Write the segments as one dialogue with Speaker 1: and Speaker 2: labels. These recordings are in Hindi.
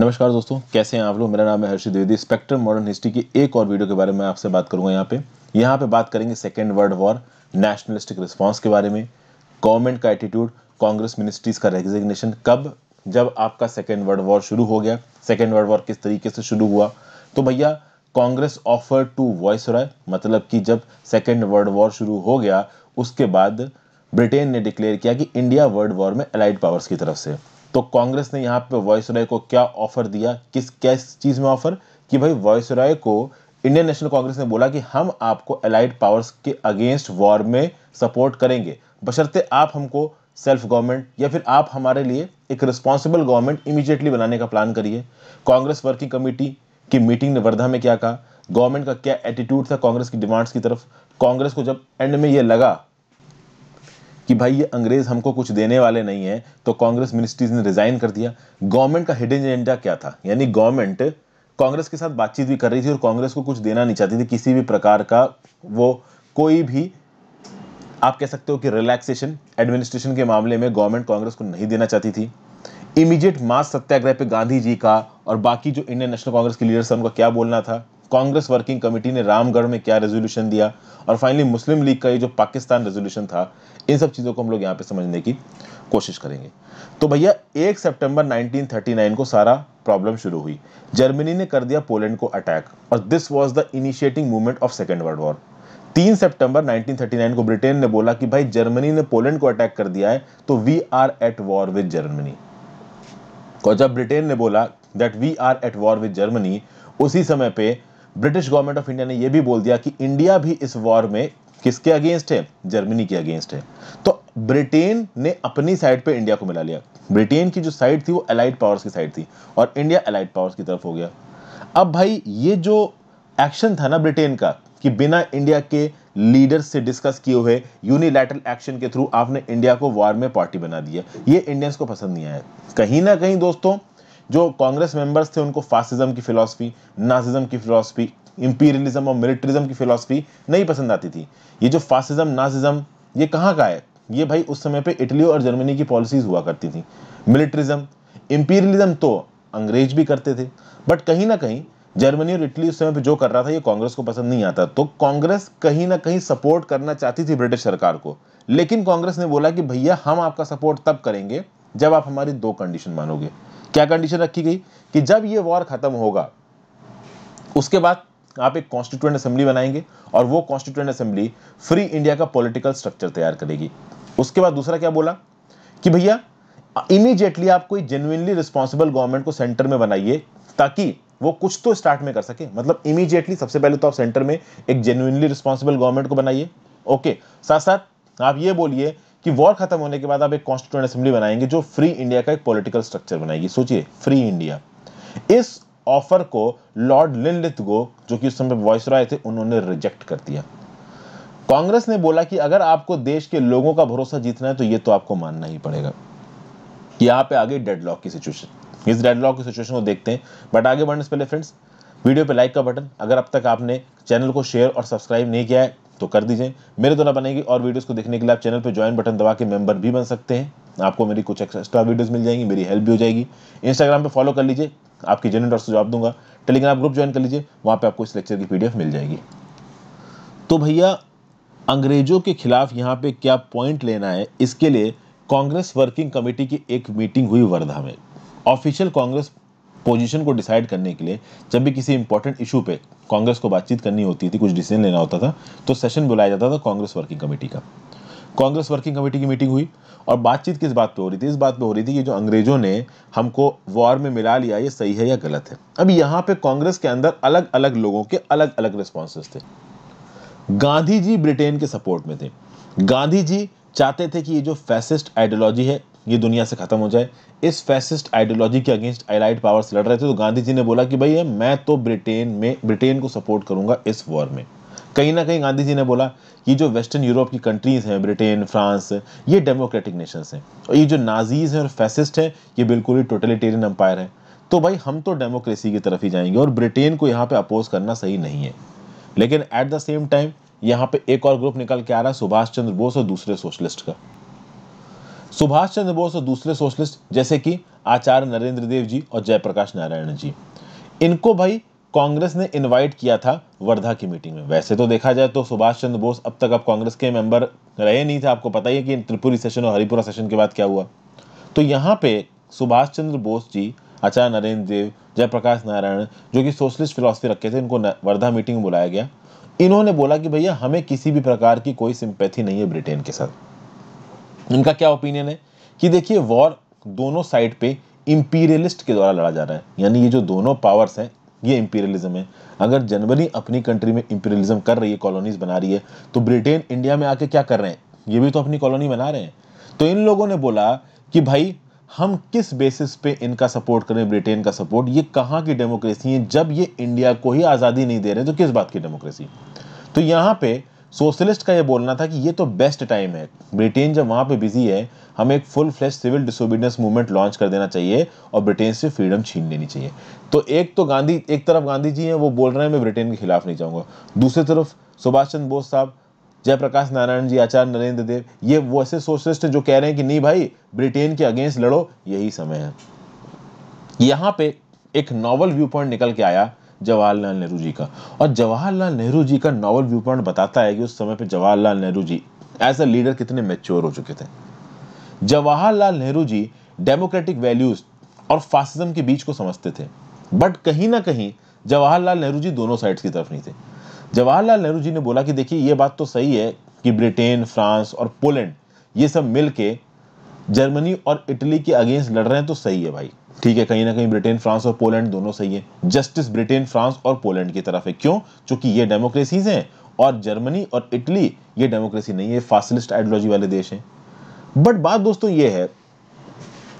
Speaker 1: नमस्कार दोस्तों कैसे हैं आप लोग मेरा नाम है Harshit Dwivedi spectrum modern history की एक और वीडियो के बारे में आपसे बात करूंगा यहाँ पे यहाँ पे बात करेंगे second world war nationalistic response के बारे में गवर्नमेंट का एटीट्यूड कांग्रेस मिनिस्ट्रीज का रेजिग्नेशन कब जब आपका सेकेंड वर्ल्ड वॉर शुरू हो गया सेकेंड वर्ल्ड वॉर किस तरीके से शुरू हुआ तो भैया Congress offer to viceroy मतलब कि जब सेकेंड वर्ल्ड वॉर शुरू हो गया उसके बाद ब्रिटेन ने डिक्लेयर किया कि इंडिया वर्ल्ड वॉर में अलाइड पावर्स की तरफ से तो कांग्रेस ने यहाँ पे वॉइस राय को क्या ऑफर दिया किस किस चीज़ में ऑफर कि भाई वॉइस राय को इंडियन नेशनल कांग्रेस ने बोला कि हम आपको अलाइड पावर्स के अगेंस्ट वॉर में सपोर्ट करेंगे बशर्ते आप हमको सेल्फ गवर्नमेंट या फिर आप हमारे लिए एक रिस्पॉन्सिबल गवर्नमेंट इमीजिएटली बनाने का प्लान करिए कांग्रेस वर्किंग कमेटी की मीटिंग ने वर्धा में क्या कहा गवर्नमेंट का क्या एटीट्यूड था कांग्रेस की डिमांड्स की तरफ कांग्रेस को जब एंड में ये लगा कि भाई ये अंग्रेज़ हमको कुछ देने वाले नहीं है तो कांग्रेस मिनिस्ट्रीज ने रिज़ाइन कर दिया गवर्नमेंट का हिडन एजेंडा क्या था यानी गवर्नमेंट कांग्रेस के साथ बातचीत भी कर रही थी और कांग्रेस को कुछ देना नहीं चाहती थी किसी भी प्रकार का वो कोई भी आप कह सकते हो कि रिलैक्सेशन एडमिनिस्ट्रेशन के मामले में गवर्नमेंट कांग्रेस को नहीं देना चाहती थी इमीडिएट मास सत्याग्रह पे गांधी जी का और बाकी जो इंडियन नेशनल कांग्रेस के लीडर्स हैं उनका क्या बोलना था कांग्रेस वर्किंग कमेटी ने रामगढ़ में क्या रेजोल्यूशन दिया और फाइनली मुस्लिम लीग का ये जो पाकिस्तान रेजोल्यूशन था इन सब चीज़ों को हम लोग यहाँ पे समझने की कोशिश करेंगे तो भैया एक सितंबर 1939 को सारा प्रॉब्लम शुरू हुई जर्मनी ने कर दिया पोलैंड को अटैक और this was the initiating movement of second world war तीन सितंबर 1939 को ब्रिटेन ने बोला कि भाई जर्मनी ने पोलैंड को अटैक कर दिया है तो we are at war with Germany और जब ब्रिटेन ने बोला that we are at war with Germany उसी समय पे ब्रिटिश गवर्नमेंट ऑफ इंडिया ने यह भी बोल दिया कि इंडिया भी इस वॉर में किसके अगेंस्ट है जर्मनी के अगेंस्ट है तो ब्रिटेन ने अपनी साइड पे इंडिया को मिला लिया ब्रिटेन की जो साइड थी वो अलाइड पावर्स की साइड थी और इंडिया अलाइड पावर्स की तरफ हो गया अब भाई ये जो एक्शन था ना ब्रिटेन का कि बिना इंडिया के लीडर्स से डिस्कस किए हुए यूनिलैटरल एक्शन के थ्रू आपने इंडिया को वॉर में पार्टी बना दिया ये इंडियंस को पसंद नहीं आया कहीं ना कहीं दोस्तों जो कांग्रेस मेंबर्स थे उनको फासिज्म की फिलॉसफी नाजिज्म की फिलॉसफी इंपीरियलिज्म और मिलिट्रिज्म की फिलॉसफी नहीं पसंद आती थी ये जो फासिज्म नाजिज्म ये कहाँ का है ये भाई उस समय पे इटली और जर्मनी की पॉलिसीज हुआ करती थी मिलिट्रिज्म इंपीरियलिज्म तो अंग्रेज भी करते थे बट कहीं ना कहीं जर्मनी और इटली उस समय पे जो कर रहा था ये कांग्रेस को पसंद नहीं आता तो कांग्रेस कहीं ना कहीं सपोर्ट करना चाहती थी ब्रिटिश सरकार को लेकिन कांग्रेस ने बोला कि भैया हम आपका सपोर्ट तब करेंगे जब आप हमारी दो कंडीशन मानोगे क्या कंडीशन रखी गई कि जब ये वॉर खत्म होगा उसके बाद आप एक कॉन्स्टिट्यूएंट असेंबली बनाएंगे और वो कॉन्स्टिट्यूएंट असेंबली फ्री इंडिया का पॉलिटिकल स्ट्रक्चर तैयार करेगी उसके बाद दूसरा क्या बोला कि भैया इमीजिएटली आप कोई जेन्यनली रिस्पॉन्सिबल गवर्नमेंट को सेंटर में बनाइए ताकि वो कुछ तो स्टार्ट में कर सके मतलब इमीजिएटली सबसे पहले तो आप सेंटर में एक जेन्यनली रिस्पॉन्सिबल गवर्नमेंट को बनाइए ओके साथ साथ आप ये बोलिए कि वॉर खत्म होने के बाद आप एक कॉन्स्टिट्यूंट असेंबली बनाएंगे जो फ्री इंडिया का एक पॉलिटिकल स्ट्रक्चर बनाएगी सोचिए फ्री इंडिया इस ऑफर को लॉर्ड लिनलिथ गो जो कि उस समय वॉइस रॉय थे उन्होंने रिजेक्ट कर दिया कांग्रेस ने बोला कि अगर आपको देश के लोगों का भरोसा जीतना है तो ये तो आपको मानना ही पड़ेगा यहां पे आगे डेडलॉक की सिचुएशन इस डेडलॉक की सिचुएशन को देखते हैं बट आगे बढ़ने से पहले फ्रेंड्स वीडियो पे लाइक का बटन अगर अब तक आपने चैनल को शेयर और सब्सक्राइब नहीं किया है तो कर दीजिए मेरे द्वारा बनेगी और वीडियोस को देखने के लिए आप चैनल पर ज्वाइन बटन दबा के मेंबर भी बन सकते हैं आपको मेरी कुछ एक्स्ट्रा वीडियोस मिल जाएंगी मेरी हेल्प भी हो जाएगी इंस्टाग्राम पे फॉलो कर लीजिए आपके जनरल डॉक्टर जवाब दूंगा टेलीग्राम ग्रुप ज्वाइन कर लीजिए वहाँ पे आपको इस लेक्चर की पीडीएफ मिल जाएगी तो भैया अंग्रेजों के खिलाफ यहाँ पे क्या पॉइंट लेना है इसके लिए कांग्रेस वर्किंग कमेटी की एक मीटिंग हुई वर्धा में ऑफिशियल कांग्रेस पोजीशन को डिसाइड करने के लिए जब भी किसी इंपॉर्टेंट इशू पे कांग्रेस को बातचीत करनी होती थी कुछ डिसीजन लेना होता था तो सेशन बुलाया जाता था कांग्रेस वर्किंग कमेटी का कांग्रेस वर्किंग कमेटी की मीटिंग हुई और बातचीत किस बात पे हो रही थी इस बात पे हो रही थी कि जो अंग्रेजों ने हमको वॉर में मिला लिया ये सही है या गलत है अब यहाँ पे कांग्रेस के अंदर अलग अलग लोगों के अलग अलग रिस्पॉन्सेज थे गांधी जी ब्रिटेन के सपोर्ट में थे गांधी जी चाहते थे कि ये जो फैसिस्ट आइडियोलॉजी है ये दुनिया से ख़त्म हो जाए इस फैसिस्ट आइडियोलॉजी के अगेंस्ट एलाइड पावर्स लड़ रहे थे तो गांधी जी ने बोला कि भैया मैं तो ब्रिटेन में ब्रिटेन को सपोर्ट करूंगा इस वॉर में कहीं ना कहीं गांधी जी ने बोला ये जो वेस्टर्न यूरोप की कंट्रीज़ हैं ब्रिटेन फ्रांस ये डेमोक्रेटिक नेशंस हैं और ये जो नाजीज़ हैं और फैसिस्ट हैं ये बिल्कुल ही टोटलिटेरियन अंपायर हैं तो भाई हम तो डेमोक्रेसी की तरफ ही जाएंगे और ब्रिटेन को यहाँ पे अपोज करना सही नहीं है लेकिन एट द सेम टाइम यहाँ पे एक और ग्रुप निकल के आ रहा है सुभाष चंद्र बोस और दूसरे सोशलिस्ट का सुभाष चंद्र बोस और दूसरे सोशलिस्ट जैसे कि आचार्य नरेंद्र देव जी और जयप्रकाश नारायण जी इनको भाई कांग्रेस ने इनवाइट किया था वर्धा की मीटिंग में वैसे तो देखा जाए तो सुभाष चंद्र बोस अब तक अब कांग्रेस के मेंबर रहे नहीं थे आपको पता ही है कि त्रिपुरी सेशन और हरिपुरा सेशन के बाद क्या हुआ तो यहाँ पे सुभाष चंद्र बोस जी आचार्य नरेंद्र देव जयप्रकाश नारायण जो कि सोशलिस्ट फिलोसफी रखे थे इनको वर्धा मीटिंग में बुलाया गया इन्होंने बोला कि भैया हमें किसी भी प्रकार की कोई सिंपैथी नहीं है ब्रिटेन के साथ इनका क्या ओपिनियन है कि देखिए वॉर दोनों साइड पे इम्पीरियलिस्ट के द्वारा लड़ा जा रहा है यानी ये जो दोनों पावर्स हैं ये इम्पीरियलिज्म है अगर जनवरी अपनी कंट्री में इम्पीरियलिज्म कर रही है कॉलोनीज बना रही है तो ब्रिटेन इंडिया में आके क्या कर रहे हैं ये भी तो अपनी कॉलोनी बना रहे हैं तो इन लोगों ने बोला कि भाई हम किस बेसिस पे इनका सपोर्ट करें ब्रिटेन का सपोर्ट ये कहाँ की डेमोक्रेसी है जब ये इंडिया को ही आज़ादी नहीं दे रहे तो किस बात की डेमोक्रेसी तो यहाँ पे सोशलिस्ट का ये बोलना था कि ये तो बेस्ट टाइम है ब्रिटेन जब वहाँ पे बिजी है हमें एक full flash civil disobedience movement launch कर देना चाहिए और ब्रिटेन से फ्रीडम छीन लेनी चाहिए तो एक तो गांधी एक तरफ गांधी जी हैं वो बोल रहे हैं मैं ब्रिटेन के खिलाफ नहीं जाऊँगा दूसरी तरफ सुभाष चंद्र बोस साहब जयप्रकाश नारायण जी आचार्य नरेंद्र देव ये वो ऐसे सोशलिस्ट हैं जो कह रहे हैं कि नहीं भाई ब्रिटेन के अगेंस्ट लड़ो यही समय है यहाँ पे एक नॉवल व्यू पॉइंट निकल के आया जवाहरलाल नेहरू जी का और जवाहरलाल नेहरू जी का नॉवल व्यूपॉइंट बताता है कि उस समय पर Jawaharlal Nehru ji as a leader कितने मेच्योर हो चुके थे जवाहरलाल नेहरू जी डेमोक्रेटिक वैल्यूज और फासिज्म के बीच को समझते थे बट कहीं ना कहीं जवाहरलाल नेहरू जी दोनों साइड्स की तरफ नहीं थे जवाहरलाल नेहरू जी ने बोला कि देखिए ये बात तो सही है कि ब्रिटेन फ्रांस और पोलैंड ये सब मिलके जर्मनी और इटली के अगेंस्ट लड़ रहे हैं तो सही है भाई ठीक है कहीं ना कहीं ब्रिटेन फ्रांस और पोलैंड दोनों सही है जस्टिस ब्रिटेन फ्रांस और पोलैंड की तरफ है क्यों क्योंकि ये डेमोक्रेसीज हैं और जर्मनी और इटली ये डेमोक्रेसी नहीं है फासिलिस्ट आइडियोलॉजी वाले देश हैं बट बात दोस्तों ये है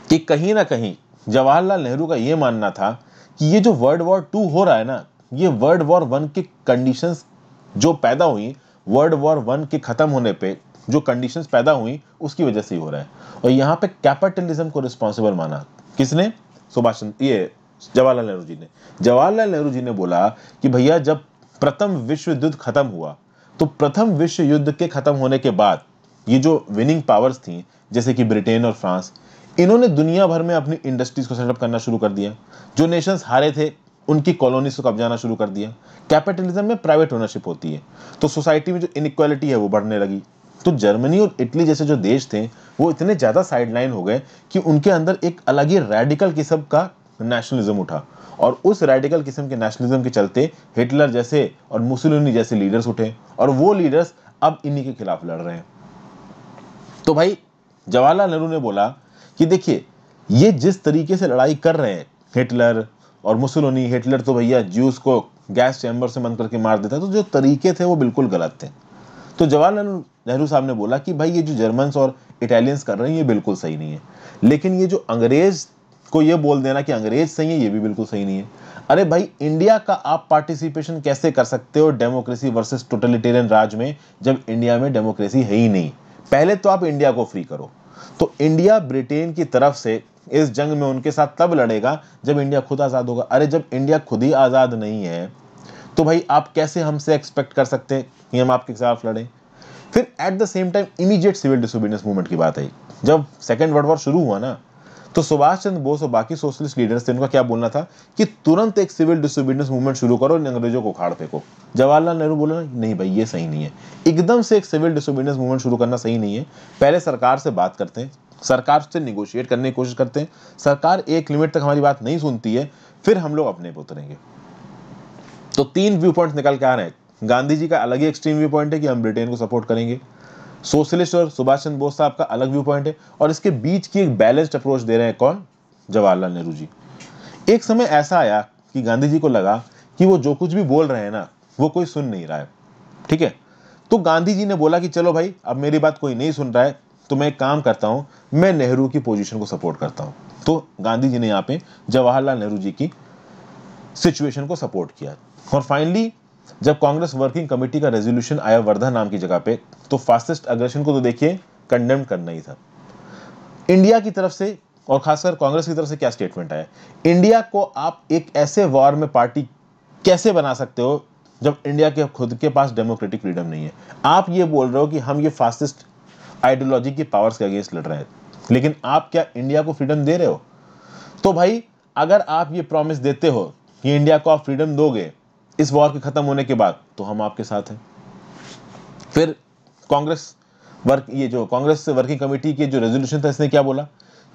Speaker 1: कि कहीं ना कहीं जवाहरलाल नेहरू का ये मानना था कि ये जो वर्ल्ड वॉर टू हो रहा है ना ये वर्ल्ड वॉर वन के कंडीशंस जो पैदा हुई वर्ल्ड वॉर वन के ख़त्म होने पे जो कंडीशन पैदा हुई उसकी वजह से हो रहा है और यहाँ पे कैपिटलिज्म को रिस्पॉन्सिबल माना किसने सुभाष चंद्र ये जवाहरलाल नेहरू जी ने जवाहरलाल नेहरू जी ने बोला कि भैया जब प्रथम विश्व युद्ध खत्म हुआ तो प्रथम विश्व युद्ध के खत्म होने के बाद ये जो विनिंग पावर्स थी जैसे कि ब्रिटेन और फ्रांस इन्होंने दुनिया भर में अपनी इंडस्ट्रीज को सेटअप करना शुरू कर दिया जो नेशंस हारे थे उनकी कॉलोनीज को कब्जाना शुरू कर दिया कैपिटलिज्म में प्राइवेट ओनरशिप होती है तो सोसाइटी में जो इनक्वालिटी है वो बढ़ने लगी तो जर्मनी और इटली जैसे जो देश थे वो इतने ज़्यादा साइडलाइन हो गए कि उनके अंदर एक अलग ही रेडिकल किस्म का नेशनलिज्म उठा और उस रेडिकल किस्म के नेशनलिज्म के चलते हिटलर जैसे और मुसलिनी जैसे लीडर्स उठे और वो लीडर्स अब इन्हीं के खिलाफ लड़ रहे हैं तो भाई जवाहरलाल नेहरू ने बोला कि देखिए ये जिस तरीके से लड़ाई कर रहे हैं हिटलर और मुसलोनी हिटलर तो भैया ज्यूस को गैस चैम्बर से बंद करके मार देता तो जो तरीके थे वो बिल्कुल गलत थे तो जवाहरलाल नेहरू साहब ने बोला कि भाई ये जो जर्मन्स और इटालियंस कर रहे हैं ये बिल्कुल सही नहीं है लेकिन ये जो अंग्रेज को ये बोल देना कि अंग्रेज सही है ये भी बिल्कुल सही नहीं है अरे भाई इंडिया का आप पार्टिसिपेशन कैसे कर सकते हो डेमोक्रेसी वर्सेस टोटलिटेरियन राज में जब इंडिया में डेमोक्रेसी है ही नहीं पहले तो आप इंडिया को फ्री करो तो इंडिया ब्रिटेन की तरफ से इस जंग में उनके साथ तब लड़ेगा जब इंडिया खुद आज़ाद होगा अरे जब इंडिया खुद ही आज़ाद नहीं है तो भाई आप कैसे हमसे एक्सपेक्ट कर सकते हैं कि हम आपके खिलाफ लड़ें फिर at the same time immediate civil disobedience movement की बात आई जब सेकेंड वर्ल्ड वॉर शुरू हुआ ना तो सुभाष चंद्र बोस और बाकी सोशलिस्ट लीडर्स थे उनका क्या बोलना था कि तुरंत एक सिविल डिसोबीडियंस मूवमेंट शुरू करो अंग्रेजों को उखाड़ फेंको जवाहरलाल नेहरू बोला नहीं भाई ये सही नहीं है एकदम से एक सिविल डिसोबीडियंस मूवमेंट शुरू करना सही नहीं है पहले सरकार से बात करते हैं सरकार से निगोशिएट करने की कोशिश करते हैं सरकार एक लिमिट तक हमारी बात नहीं सुनती है फिर हम लोग अपने पे उतरेंगे तो तीन व्यू पॉइंट निकल के आ रहे हैं गांधी जी का अलग ही एक्सट्रीम व्यू पॉइंट है कि हम ब्रिटेन को सपोर्ट करेंगे सोशलिस्ट और सुभाष चंद्र बोस साहब का अलग व्यू पॉइंट है और इसके बीच की एक बैलेंस्ड अप्रोच दे रहे हैं कौन जवाहरलाल नेहरू जी एक समय ऐसा आया कि गांधी जी को लगा कि वो जो कुछ भी बोल रहे हैं ना वो कोई सुन नहीं रहा है ठीक है तो गांधी जी ने बोला कि चलो भाई अब मेरी बात कोई नहीं सुन रहा है तो मैं एक काम करता हूँ मैं नेहरू की पोजिशन को सपोर्ट करता हूँ तो गांधी जी ने यहाँ पे जवाहरलाल नेहरू जी की सिचुएशन को सपोर्ट किया और फाइनली जब कांग्रेस वर्किंग कमेटी का रेजोल्यूशन आया वर्धा नाम की जगह पे तो फास्टेस्ट अग्रेशन को तो देखिए कंडेम करना ही था इंडिया की तरफ से और खासकर कांग्रेस की तरफ से क्या स्टेटमेंट आया इंडिया को आप एक ऐसे वॉर में पार्टी कैसे बना सकते हो जब इंडिया के खुद के पास डेमोक्रेटिक फ्रीडम नहीं है आप ये बोल रहे हो कि हम ये फास्टेस्ट आइडियोलॉजी की पावर्स के अगेंस्ट लड़ रहे हैं लेकिन आप क्या इंडिया को फ्रीडम दे रहे हो तो भाई अगर आप ये प्रॉमिस देते हो कि इंडिया को आप फ्रीडम दोगे इस वॉर के ख़त्म होने के बाद तो हम आपके साथ हैं फिर कांग्रेस वर्क ये जो कांग्रेस वर्किंग कमेटी के जो रेजोल्यूशन था इसने क्या बोला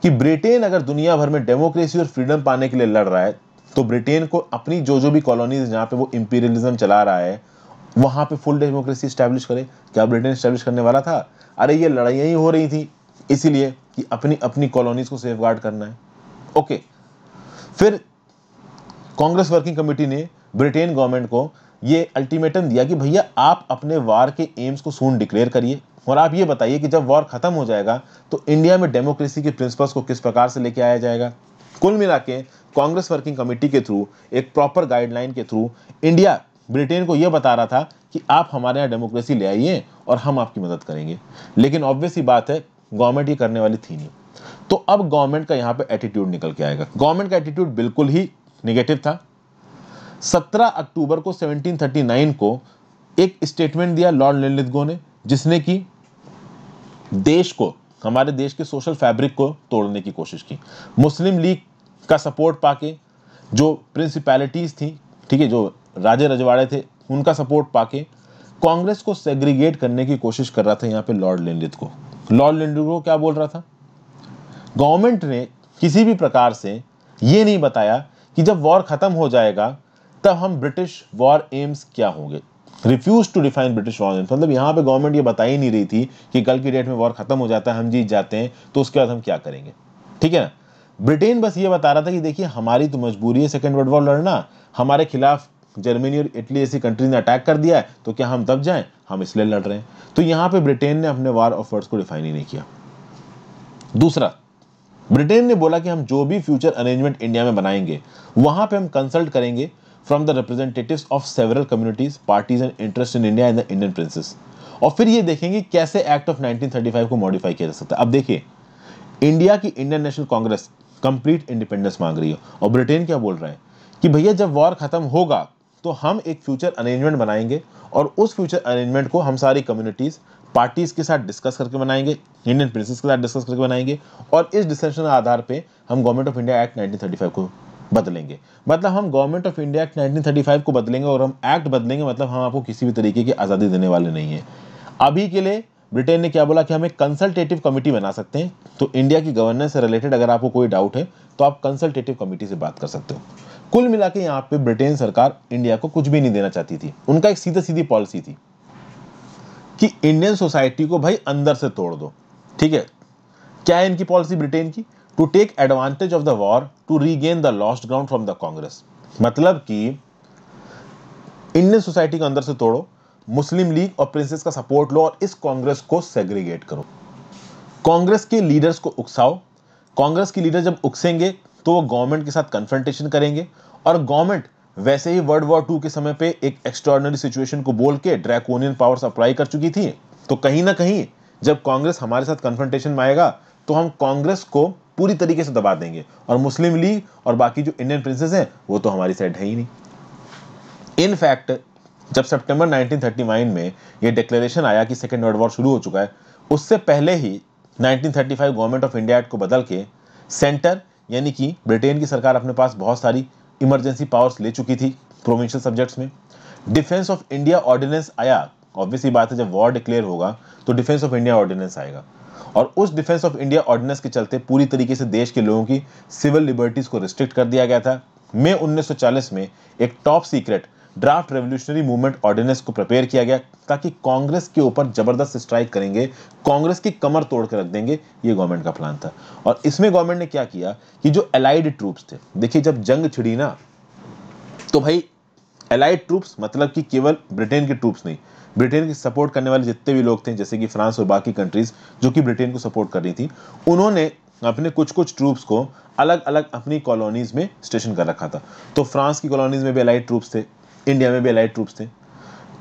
Speaker 1: कि ब्रिटेन अगर दुनिया भर में डेमोक्रेसी और फ्रीडम पाने के लिए लड़ रहा है तो ब्रिटेन को अपनी जो जो भी कॉलोनीज जहां पे वो इंपीरियलिज्म चला रहा है वहां पे फुल डेमोक्रेसी स्टैब्लिश करे क्या ब्रिटेन स्टैब्लिश करने वाला था अरे ये लड़ाइया ही हो रही थी इसीलिए कि अपनी अपनी कॉलोनीज को सेफ करना है ओके फिर कांग्रेस वर्किंग कमेटी ने ब्रिटेन गवर्नमेंट को ये अल्टीमेटम दिया कि भैया आप अपने वार के एम्स को सून डिक्लेयर करिए और आप ये बताइए कि जब वॉर खत्म हो जाएगा तो इंडिया में डेमोक्रेसी के प्रिंसिपल्स को किस प्रकार से लेके आया जाएगा कुल मिला के कांग्रेस वर्किंग कमेटी के थ्रू एक प्रॉपर गाइडलाइन के थ्रू इंडिया ब्रिटेन को यह बता रहा था कि आप हमारे यहाँ डेमोक्रेसी ले आइए और हम आपकी मदद करेंगे लेकिन ऑब्वियस ही बात है गवर्नमेंट ये करने वाली थी नहीं तो अब गवर्नमेंट का यहाँ पे एटीट्यूड निकल के आएगा गवर्नमेंट का एटीट्यूड बिल्कुल ही निगेटिव था 17 अक्टूबर को 1739 को एक स्टेटमेंट दिया लॉर्ड लेलिदगो ने जिसने कि देश को हमारे देश के सोशल फैब्रिक को तोड़ने की कोशिश की मुस्लिम लीग का सपोर्ट पाके जो प्रिंसिपैलिटीज़ थी ठीक है जो राजे रजवाड़े थे उनका सपोर्ट पाके कांग्रेस को सेग्रीगेट करने की कोशिश कर रहा था यहाँ पे लॉर्ड लेलिद को लॉर्ड लिंडिथ को क्या बोल रहा था गवर्नमेंट ने किसी भी प्रकार से ये नहीं बताया कि जब वॉर ख़त्म हो जाएगा तब हम ब्रिटिश वॉर एम्स क्या होंगे refuse to define British war aims मतलब यहाँ पे गवर्नमेंट ये बता ही नहीं रही थी कि कल की डेट में वॉर खत्म हो जाता है हम जीत जाते हैं तो उसके बाद हम क्या करेंगे ठीक है ना ब्रिटेन बस ये बता रहा था कि देखिए हमारी तो मजबूरी है सेकेंड वर्ल्ड वॉर लड़ना हमारे खिलाफ जर्मनी और इटली जैसी कंट्रीज ने अटैक कर दिया है तो क्या हम दब जाएं हम इसलिए लड़ रहे हैं तो यहाँ पे ब्रिटेन ने अपने वार ऑफ वर्ड्स को डिफाइन ही नहीं किया दूसरा ब्रिटेन ने बोला कि हम जो भी फ्यूचर अरेंजमेंट इंडिया में बनाएंगे वहां पे हम कंसल्ट करेंगे from the representative of several communities parties and interest in India and the Indian princes और फिर ये देखेंगे कैसे एक्ट ऑफ 1935 को मॉडिफाई किया जा सकता है अब देखिए इंडिया की Indian National Congress complete independence मांग रही है और ब्रिटेन क्या बोल रहे हैं कि भैया जब वॉर खत्म होगा तो हम एक फ्यूचर अरेंजमेंट बनाएंगे और उस फ्यूचर अरेंजमेंट को हम सारी कम्युनिटीज़ पार्टीज के साथ डिस्कस करके बनाएंगे इंडियन प्रिंसेस के साथ डिस्कस करके बनाएंगे और इस डिस्कशन के आधार पर हम गवर्नमेंट ऑफ इंडिया एक्ट 1935 को बदलेंगे मतलब हम गवर्नमेंट ऑफ इंडिया एक्ट 1935 को बदलेंगे और हम एक्ट बदलेंगे मतलब हम आपको किसी भी तरीके की आज़ादी देने वाले नहीं हैं अभी के लिए ब्रिटेन ने क्या बोला कि हम एक कंसल्टेटिव कमेटी बना सकते हैं तो इंडिया की गवर्नेंस से रिलेटेड अगर आपको कोई डाउट है तो आप कंसल्टेटिव कमेटी से बात कर सकते हो कुल मिला के यहाँ पे ब्रिटेन सरकार इंडिया को कुछ भी नहीं देना चाहती थी उनका एक सीधा सीधी पॉलिसी थी कि इंडियन सोसाइटी को भाई अंदर से तोड़ दो ठीक है क्या है इनकी पॉलिसी ब्रिटेन की to take advantage of the war to regain the lost ground from the Congress मतलब कि इंडियन सोसाइटी के अंदर से तोड़ो मुस्लिम लीग और प्रिंसेस का सपोर्ट लो और इस कांग्रेस को सेग्रीगेट करो कांग्रेस के लीडर्स को उकसाओ कांग्रेस के लीडर जब उकसेंगे तो वो गवर्नमेंट के साथ कन्फ्रंटेशन करेंगे और गवर्नमेंट वैसे ही वर्ल्ड वॉर टू के समय पे एक एक्स्ट्रॉर्डनरी सिचुएशन को बोल के ड्रैकोनियन पावर्स अप्लाई कर चुकी थी तो कहीं ना कहीं जब कांग्रेस हमारे साथ कन्फ्रंटेशन में आएगा तो हम कांग्रेस को पूरी तरीके से दबा देंगे और मुस्लिम लीग और बाकी जो इंडियन प्रिंसेस हैं वो तो हमारी साइड है ही नहीं इनफैक्ट जब सितंबर 1939 में ये डिक्लेरेशन आया कि सेकेंड वर्ल्ड वॉर शुरू हो चुका है उससे पहले ही 1935 गवर्नमेंट ऑफ इंडिया एक्ट को बदल के सेंटर यानी कि ब्रिटेन की सरकार अपने पास बहुत सारी इमरजेंसी पावर्स ले चुकी थी प्रोविंशियल सब्जेक्ट्स में डिफेंस ऑफ इंडिया ऑर्डिनेंस आया ऑब्वियसली बात है जब वॉर डिक्लेयर होगा तो डिफेंस ऑफ इंडिया ऑर्डिनेंस आएगा और उस डिफेंस ऑफ इंडिया ऑर्डिनेंस के चलते पूरी तरीके से देश के लोगों की सिविल लिबर्टीज़ को रिस्ट्रिक्ट कर दिया गया था मई 1940 में एक top secret draft revolutionary movement ordinance को प्रिपेयर किया गया ताकि कांग्रेस के ऊपर जबरदस्त स्ट्राइक करेंगे कांग्रेस की कमर तोड़ कर रख देंगे ये गवर्नमेंट का प्लान था और इसमें गवर्नमेंट ने क्या किया कि जो अलाइड ट्रूप्स थे देखिए जब जंग छिड़ी ना तो भाई एलाइड ट्रूप्स मतलब कि केवल ब्रिटेन के ट्रूप्स नहीं ब्रिटेन की सपोर्ट करने वाले जितने भी लोग थे जैसे कि फ्रांस और बाकी कंट्रीज जो कि ब्रिटेन को सपोर्ट कर रही थी उन्होंने अपने कुछ कुछ ट्रूप्स को अलग अलग अपनी कॉलोनीज में स्टेशन कर रखा था तो फ्रांस की कॉलोनीज में भी अलाइड ट्रूप्स थे इंडिया में भी अलाइड ट्रूप्स थे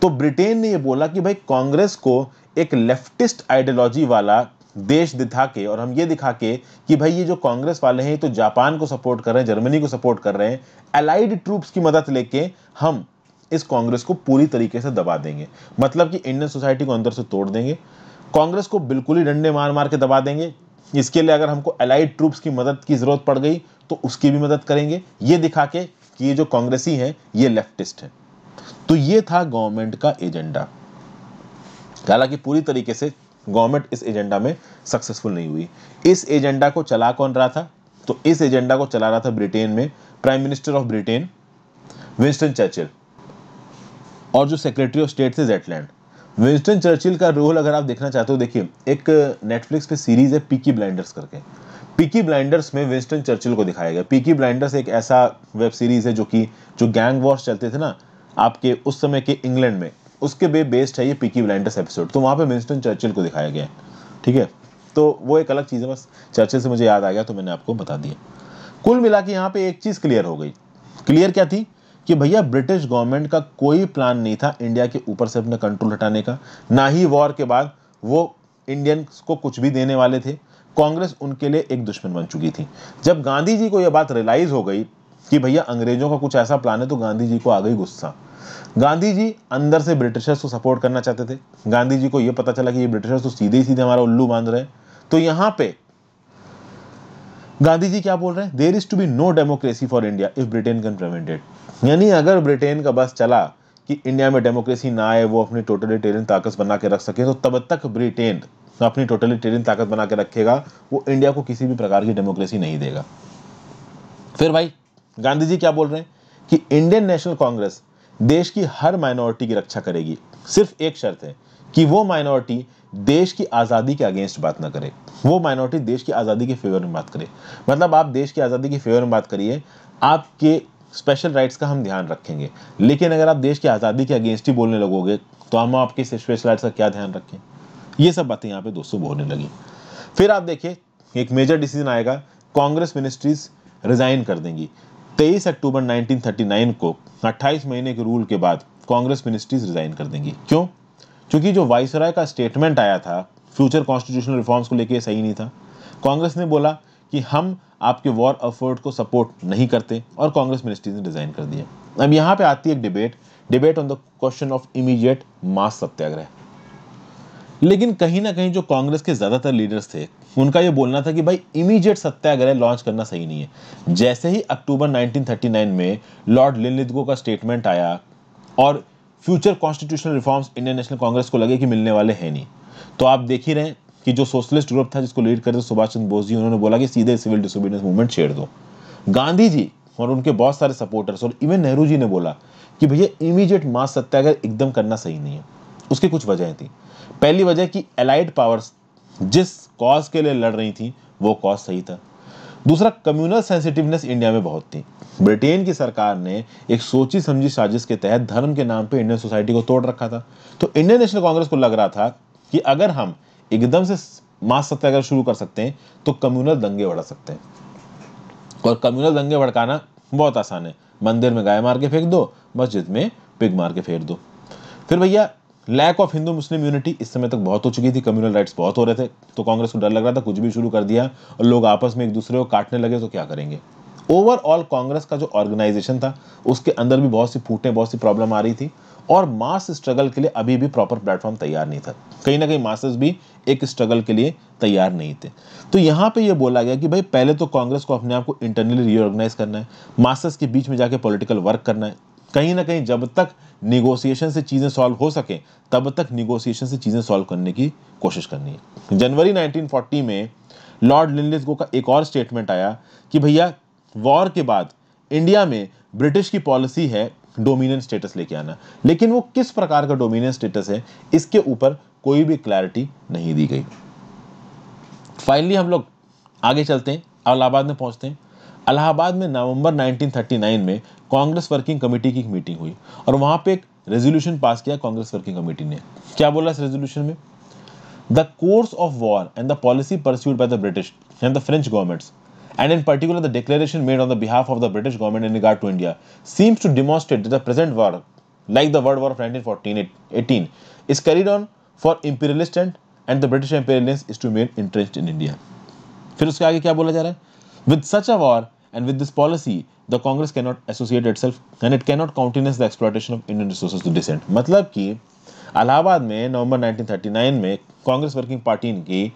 Speaker 1: तो ब्रिटेन ने ये बोला कि भाई कांग्रेस को एक लेफ्टिस्ट आइडियोलॉजी वाला देश दिखा के और हम ये दिखा के कि भाई ये जो कांग्रेस वाले हैं तो जापान को सपोर्ट कर रहे हैं जर्मनी को सपोर्ट कर रहे हैं अलाइड ट्रूप्स की मदद लेके हम इस कांग्रेस को पूरी तरीके से दबा देंगे मतलब कि इंडियन सोसाइटी को अंदर से तोड़ देंगे कांग्रेस को बिल्कुल ही डंडे मार मार के दबा देंगे इसके लिए अगर हमको अलाइड ट्रूप्स की मदद की ज़रूरत पड़ गई तो उसकी भी मदद करेंगे ये दिखा के कि ये जो कांग्रेसी हैं ये लेफ्टिस्ट हैं तो ये था गवर्नमेंट का एजेंडा हालांकि पूरी तरीके से गवर्नमेंट इस एजेंडा में सक्सेसफुल नहीं हुई इस एजेंडा को चला कौन रहा था तो इस एजेंडा को चला रहा था ब्रिटेन में prime minister of Britain Winston Churchill और जो सेक्रेटरी ऑफ स्टेट थे जेटलैंड विंस्टन चर्चिल का रोल अगर आप देखना चाहते हो देखिए एक नेटफ्लिक्स पे सीरीज है पीकी ब्लाइंडर्स करके पीकी ब्लाइंडर्स में विंस्टन चर्चिल को दिखाया गया पीकी ब्लाइंडर्स एक ऐसा वेब सीरीज है जो कि जो गैंग वॉर्स चलते थे ना आपके उस समय के इंग्लैंड में उसके बे बेस्ड है ये पिकी ब्लाइंडर्स एपिसोड तो वहाँ पे विंस्टन चर्चिल को दिखाया गया है ठीक है तो वो एक अलग चीज़ है बस चर्चिल से मुझे याद आ गया तो मैंने आपको बता दिया कुल मिला के यहाँ पे एक चीज़ क्लियर हो गई क्लियर क्या थी कि भैया ब्रिटिश गवर्नमेंट का कोई प्लान नहीं था इंडिया के ऊपर से अपना कंट्रोल हटाने का ना ही वॉर के बाद वो इंडियंस को कुछ भी देने वाले थे कांग्रेस उनके लिए एक दुश्मन बन चुकी थी जब गांधी जी को यह बात रियलाइज़ हो गई कि भैया अंग्रेजों का कुछ ऐसा प्लान है तो गांधी जी को आ गई गुस्सा गांधी जी अंदर से ब्रिटिशर्स को सपोर्ट करना चाहते थे गांधी जी को यह पता चला कि ये ब्रिटिशर्स तो सीधे ही सीधे हमारा उल्लू बांध रहे हैं तो यहां पे गांधी जी क्या बोल रहे हैं there is to be no democracy for India if Britain can prevented यानी अगर ब्रिटेन का बस चला कि इंडिया में डेमोक्रेसी ना आए वो अपनी टोटलिटेरियन ताकत बना के रख सके तो तब तक ब्रिटेन अपनी टोटलिटेरियन ताकत बना के रखेगा वो इंडिया को किसी भी प्रकार की डेमोक्रेसी नहीं देगा फिर भाई गांधी जी क्या बोल रहे हैं कि इंडियन नेशनल कांग्रेस देश की हर माइनॉरिटी की रक्षा करेगी सिर्फ एक शर्त है कि वो माइनॉरिटी देश की आज़ादी के अगेंस्ट बात ना करे वो माइनॉरिटी देश की आज़ादी के फेवर में बात करे मतलब आप देश की आज़ादी के फेवर में बात करिए आपके स्पेशल राइट्स का हम ध्यान रखेंगे लेकिन अगर आप देश की आज़ादी के अगेंस्ट ही बोलने लगोगे तो हम आपके स्पेशल राइट्स का क्या ध्यान रखें ये सब बातें यहाँ पे दोस्तों बोलने लगी फिर आप देखिए एक मेजर डिसीजन आएगा कांग्रेस मिनिस्ट्रीज रिजाइन कर देंगी 23 अक्टूबर 1939 को 28 महीने के रूल के बाद कांग्रेस मिनिस्ट्रीज रिजाइन कर देंगी क्यों क्योंकि जो वाइसराय का स्टेटमेंट आया था फ्यूचर कॉन्स्टिट्यूशनल रिफॉर्म्स को लेकर सही नहीं था कांग्रेस ने बोला कि हम आपके वॉर अफर्ट को सपोर्ट नहीं करते और कांग्रेस मिनिस्ट्रीज ने रिजाइन कर दिया अब यहाँ पे आती है एक debate debate on the question of immediate mass satyagraha लेकिन कहीं ना कहीं जो कांग्रेस के ज्यादातर लीडर्स थे उनका ये बोलना था कि भाई इमीडिएट सत्याग्रह लॉन्च करना सही नहीं है जैसे ही अक्टूबर 1939 में लॉर्ड लिनलिथगो का स्टेटमेंट आया और future constitutional reforms Indian National Congress को लगे कि मिलने वाले हैं नहीं तो आप देख ही रहे कि जो सोशलिस्ट ग्रुप था जिसको लीड करते सुभाष चंद्र बोस जी उन्होंने बोला कि सीधे सिविल डिसोबीडियंस मूवमेंट छेड़ दो गांधी जी और उनके बहुत सारे सपोर्टर्स और इवन नेहरू जी ने बोला कि भैया इमीडिएट मास सत्याग्रह एकदम करना सही नहीं है उसकी कुछ वजहें थी पहली वजह कि अलाइड पावर्स जिस कॉज के लिए लड़ रही थी वो कॉज सही था दूसरा कम्युनल सेंसिटिवनेस इंडिया में बहुत थी ब्रिटेन की सरकार ने एक सोची समझी साजिश के तहत धर्म के नाम पे इंडियन सोसाइटी को तोड़ रखा था तो इंडियन नेशनल कांग्रेस को लग रहा था कि अगर हम एकदम से मास सत्याग्रह शुरू कर सकते हैं तो कम्युनल दंगे बढ़ा सकते हैं और कम्युनल दंगे भड़काना बहुत आसान है मंदिर में गाय मार के फेंक दो मस्जिद में पिग मार के फेंक दो फिर भैया lack of Hindu Muslim unity इस समय तक बहुत हो चुकी थी कम्युनल राइट्स बहुत हो रहे थे तो कांग्रेस को डर लग रहा था कुछ भी शुरू कर दिया और लोग आपस में एक दूसरे को काटने लगे तो क्या करेंगे ओवरऑल कांग्रेस का जो ऑर्गेनाइजेशन था उसके अंदर भी बहुत सी फूटें बहुत सी प्रॉब्लम आ रही थी और मास स्ट्रगल के लिए अभी भी प्रॉपर प्लेटफॉर्म तैयार नहीं था कहीं ना कहीं मासेस भी एक स्ट्रगल के लिए तैयार नहीं थे तो यहाँ पे ये बोला गया कि भाई पहले तो कांग्रेस को अपने आप को इंटरनली रीऑर्गेनाइज करना है मासेस के बीच में जाके पॉलिटिकल वर्क करना है कहीं ना कहीं जब तक निगोसिएशन से चीज़ें सॉल्व हो सकें तब तक निगोसिएशन से चीज़ें सॉल्व करने की कोशिश करनी है जनवरी 1940 में लॉर्ड लिनलिस का एक और स्टेटमेंट आया कि भैया वॉर के बाद इंडिया में ब्रिटिश की पॉलिसी है डोमिनियन स्टेटस लेके आना लेकिन वो किस प्रकार का डोमिनियन स्टेटस है इसके ऊपर कोई भी क्लैरिटी नहीं दी गई फाइनली हम लोग आगे चलते हैं अलाहाबाद में पहुंचते हैं अलाहाबाद में नवंबर 1939 में कांग्रेस वर्किंग कमेटी की मीटिंग हुई और वहां पे एक रेजोल्यूशन पास किया कांग्रेस वर्किंग कमेटी ने क्या बोला इस रेजोल्यूशन में the course of war and the policy pursued by the British and the French governments and in particular the declaration made on the behalf of the British government in regard to India seems to demonstrate the present war like the world war of nineteen fourteen is carried on for imperialist and the British imperialist is to made interest in India फिर उसके आगे क्या बोला जा रहा है With such a war and with this policy, the Congress cannot associate itself and it cannot countenance the exploitation of Indian resources to descent. मतलब कि इलाहाबाद में नवंबर 1939 में कांग्रेस वर्किंग पार्टी इनकी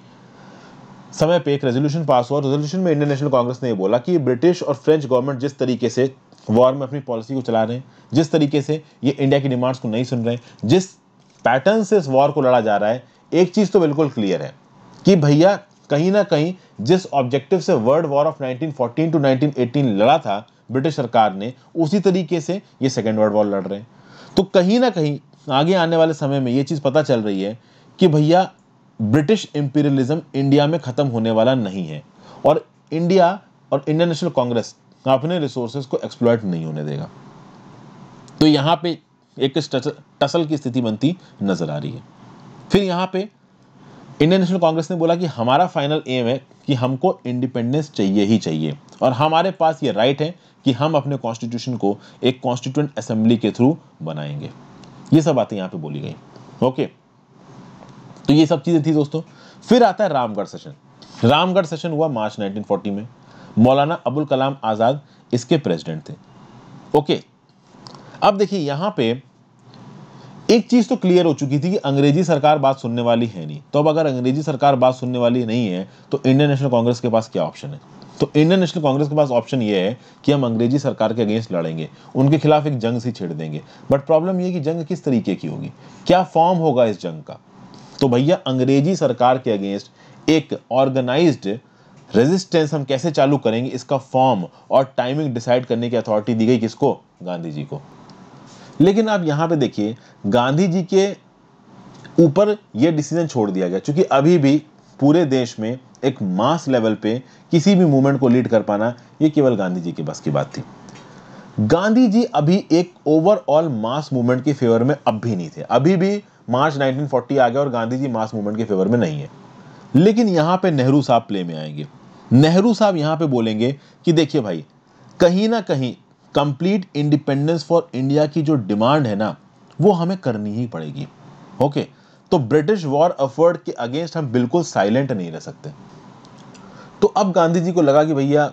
Speaker 1: समय पे एक रेजोल्यूशन पास हुआ रेजोल्यूशन में इंडियन नेशनल कांग्रेस ने बोला कि ब्रिटिश और फ्रेंच गवर्नमेंट जिस तरीके से वॉर में अपनी पॉलिसी को चला रहे हैं जिस तरीके से ये इंडिया की डिमांड्स को नहीं सुन रहे हैं जिस पैटर्न से इस वॉर को लड़ा जा रहा है एक चीज़ तो बिल्कुल क्लियर है कि भैया कहीं ना कहीं जिस ऑब्जेक्टिव से वर्ल्ड वॉर ऑफ 1914 टू 1918 लड़ा था ब्रिटिश सरकार ने उसी तरीके से ये सेकेंड वर्ल्ड वॉर लड़ रहे हैं तो कहीं ना कहीं आगे आने वाले समय में ये चीज़ पता चल रही है कि भैया ब्रिटिश इम्पीरियलिज्म इंडिया में ख़त्म होने वाला नहीं है और इंडिया और इंडियन नेशनल कांग्रेस अपने रिसोर्सेज को एक्सप्लॉयट नहीं होने देगा तो यहाँ पे एक टसल की स्थिति बनती नज़र आ रही है फिर यहाँ पे इंडियन नेशनल कांग्रेस ने बोला कि हमारा फाइनल एम है कि हमको इंडिपेंडेंस चाहिए ही चाहिए और हमारे पास ये राइट है कि हम अपने कॉन्स्टिट्यूशन को एक कॉन्स्टिट्यूंट असेंबली के थ्रू बनाएंगे ये सब बातें यहाँ पे बोली गई ओके तो ये सब चीज़ें थी दोस्तों फिर आता है रामगढ़ सेशन रामगढ़ सेशन हुआ मार्च 1940 में मौलाना अबुल कलाम आज़ाद इसके प्रेसिडेंट थे ओके अब देखिए यहाँ पे एक चीज़ तो क्लियर हो चुकी थी कि अंग्रेजी सरकार बात सुनने वाली है नहीं तो अब अगर अंग्रेजी सरकार बात सुनने वाली नहीं है तो इंडियन नेशनल कांग्रेस के पास क्या ऑप्शन है तो इंडियन नेशनल कांग्रेस के पास ऑप्शन ये है कि हम अंग्रेजी सरकार के अगेंस्ट लड़ेंगे उनके खिलाफ एक जंग सी छेड़ देंगे बट प्रॉब्लम ये कि जंग किस तरीके की होगी क्या फॉर्म होगा इस जंग का तो भैया अंग्रेजी सरकार के अगेंस्ट एक ऑर्गेनाइज्ड रेजिस्टेंस हम कैसे चालू करेंगे इसका फॉर्म और टाइमिंग डिसाइड करने की अथॉरिटी दी गई किसको गांधी जी को लेकिन आप यहाँ पे देखिए गांधी जी के ऊपर यह डिसीजन छोड़ दिया गया क्योंकि अभी भी पूरे देश में एक मास लेवल पे किसी भी मूवमेंट को लीड कर पाना यह केवल गांधी जी के बस की बात थी गांधी जी अभी एक ओवरऑल मास मूवमेंट के फेवर में अब भी नहीं थे अभी भी मार्च 1940 आ गया और गांधी जी मास मूवमेंट के फेवर में नहीं है लेकिन यहाँ पे नेहरू साहब प्ले में आएंगे नेहरू साहब यहां पे बोलेंगे कि देखिए भाई कहीं ना कहीं कंप्लीट इंडिपेंडेंस फॉर इंडिया की जो डिमांड है ना वो हमें करनी ही पड़ेगी ओके तो ब्रिटिश वॉर अफर्ड के अगेंस्ट हम बिल्कुल साइलेंट नहीं रह सकते तो अब गांधी जी को लगा कि भैया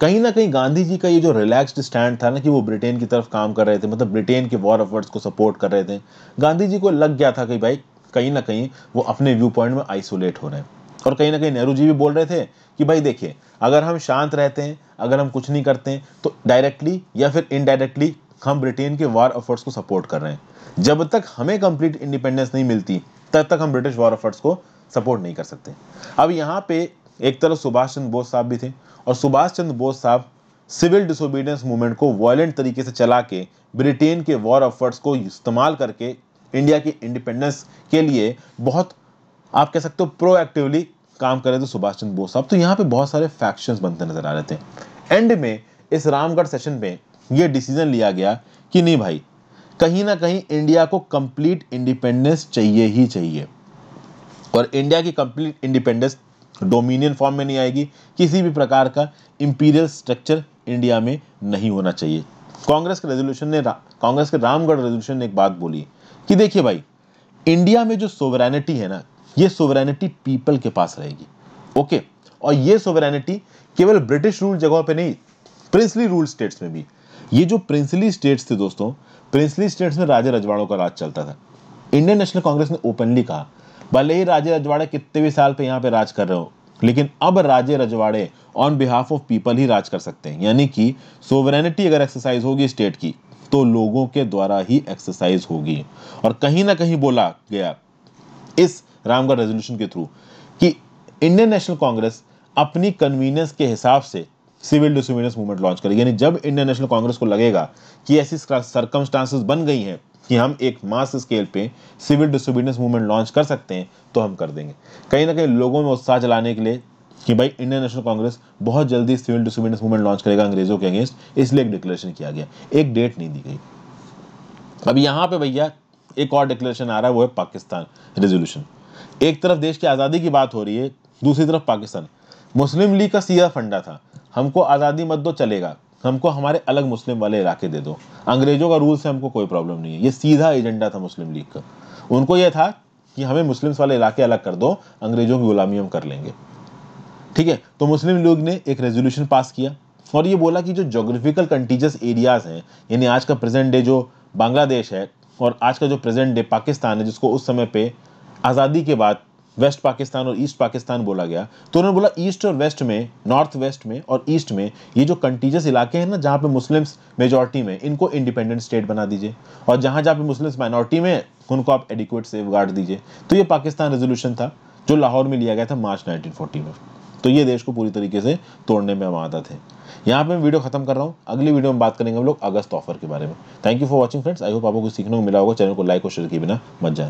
Speaker 1: कहीं ना कहीं गांधी जी का ये जो रिलैक्स्ड स्टैंड था ना कि वो ब्रिटेन की तरफ काम कर रहे थे मतलब ब्रिटेन के वॉर अफर्ड्स को सपोर्ट कर रहे थे गांधी जी को लग गया था कि भाई कहीं ना कहीं वो अपने व्यू पॉइंट में आइसोलेट हो रहे हैं और कहीं ना कहीं नेहरू जी भी बोल रहे थे कि भाई देखिए अगर हम शांत रहते हैं अगर हम कुछ नहीं करते हैं तो डायरेक्टली या फिर इनडायरेक्टली हम ब्रिटेन के वार एफर्ट्स को सपोर्ट कर रहे हैं जब तक हमें कंप्लीट इंडिपेंडेंस नहीं मिलती तब तक हम ब्रिटिश वॉर एफर्ट्स को सपोर्ट नहीं कर सकते अब यहाँ पे एक तरफ सुभाष चंद्र बोस साहब भी थे और सुभाष चंद्र बोस साहब सिविल डिसोबीडियंस मूवमेंट को वायलेंट तरीके से चला के ब्रिटेन के वॉर एफर्ट्स को इस्तेमाल करके इंडिया की इंडिपेंडेंस के लिए बहुत आप कह सकते हो प्रोएक्टिवली काम कर रहे थे सुभाष चंद्र बोस साहब तो यहाँ पे बहुत सारे फैक्शंस बनते नजर आ रहे थे एंड में इस रामगढ़ सेशन में ये डिसीजन लिया गया कि नहीं भाई कहीं ना कहीं इंडिया को कंप्लीट इंडिपेंडेंस चाहिए ही चाहिए और इंडिया की कंप्लीट इंडिपेंडेंस डोमिनियन फॉर्म में नहीं आएगी किसी भी प्रकार का इंपीरियल स्ट्रक्चर इंडिया में नहीं होना चाहिए कांग्रेस के रेजोल्यूशन ने कांग्रेस के रामगढ़ रेजोल्यूशन ने एक बात बोली कि देखिए भाई इंडिया में जो सोवरेनिटी है ना ये सोवरेनिटी पीपल के पास रहेगी ओके और ये सोवरेनिटी केवल ब्रिटिश रूल जगहों पे नहीं प्रिंसली रूल स्टेट्स में भी ये जो प्रिंसली स्टेट्स थे दोस्तों प्रिंसली स्टेट्स में राजे रजवाड़ों का राज चलता था इंडियन नेशनल कांग्रेस ने ओपनली कहा भले ही राजे रजवाड़े कितने भी साल पे यहाँ पे राज कर रहे हो लेकिन अब राजे रजवाड़े ऑन बिहाफ ऑफ पीपल ही राज कर सकते हैं यानी कि सोवरेनिटी अगर एक्सरसाइज होगी स्टेट की तो लोगों के द्वारा ही एक्सरसाइज होगी और कहीं ना कहीं बोला गया इस रामगढ़ रेजोल्यूशन के थ्रू कि इंडियन नेशनल कांग्रेस अपनी कन्वीनियंस के हिसाब से सिविल डिसोबीडियंस मूवमेंट लॉन्च करेगी यानी जब इंडियन नेशनल कांग्रेस को लगेगा कि ऐसी सर्कमस्टांसिस बन गई हैं कि हम एक मास स्केल पे सिविल डिसोबीडियंस मूवमेंट लॉन्च कर सकते हैं तो हम कर देंगे कहीं ना कहीं लोगों में उत्साह चलाने के लिए कि भाई इंडियन नेशनल कांग्रेस बहुत जल्दी सिविल डिसोबीडियंस मूवमेंट लॉन्च करेगा अंग्रेजों के अगेंस्ट इसलिए एक डिक्लेरेशन किया गया एक डेट नहीं दी गई अब यहाँ पे भैया एक और डिक्लेरेशन आ रहा है वो है पाकिस्तान रेजोल्यूशन एक तरफ देश की आज़ादी की बात हो रही है दूसरी तरफ पाकिस्तान मुस्लिम लीग का सीधा फंडा था हमको आज़ादी मत दो चलेगा हमको हमारे अलग मुस्लिम वाले इलाके दे दो अंग्रेज़ों का रूल से हमको कोई प्रॉब्लम नहीं है ये सीधा एजेंडा था मुस्लिम लीग का उनको यह था कि हमें मुस्लिम्स वाले इलाके अलग कर दो अंग्रेज़ों की गुलामी हम कर लेंगे ठीक है तो मुस्लिम लीग ने एक रेजोल्यूशन पास किया और ये बोला कि जो जोग्राफिकल कंटीजस एरियाज़ हैं यानी आज का प्रेजेंट डे जो बांग्लादेश है और आज का जो प्रेजेंट डे पाकिस्तान है जिसको उस समय पे आज़ादी के बाद वेस्ट पाकिस्तान और ईस्ट पाकिस्तान बोला गया तो उन्होंने बोला ईस्ट और वेस्ट में नॉर्थ वेस्ट में और ईस्ट में ये जो कंटीजियस इलाके हैं ना जहाँ पे मुस्लिम्स मेजोरिटी में इनको इंडिपेंडेंट स्टेट बना दीजिए और जहाँ जहाँ पे मुस्लिम्स माइनॉरिटी में उनको आप एडिक्वेट सेफ गार्ड दीजिए तो ये पाकिस्तान रेजोल्यूशन था जो लाहौर में लिया गया था मार्च नाइनटीन में तो ये देश को पूरी तरीके से तोड़ने में हम आता थे यहाँ पे मैं वीडियो खत्म कर रहा हूँ अगली वीडियो में बात करेंगे हम लोग अगस्त ऑफर के बारे में thank you for watching friends I hope आपको कुछ सीखने को मिला होगा चैनल को लाइक और शेयर किए बिना मत जाना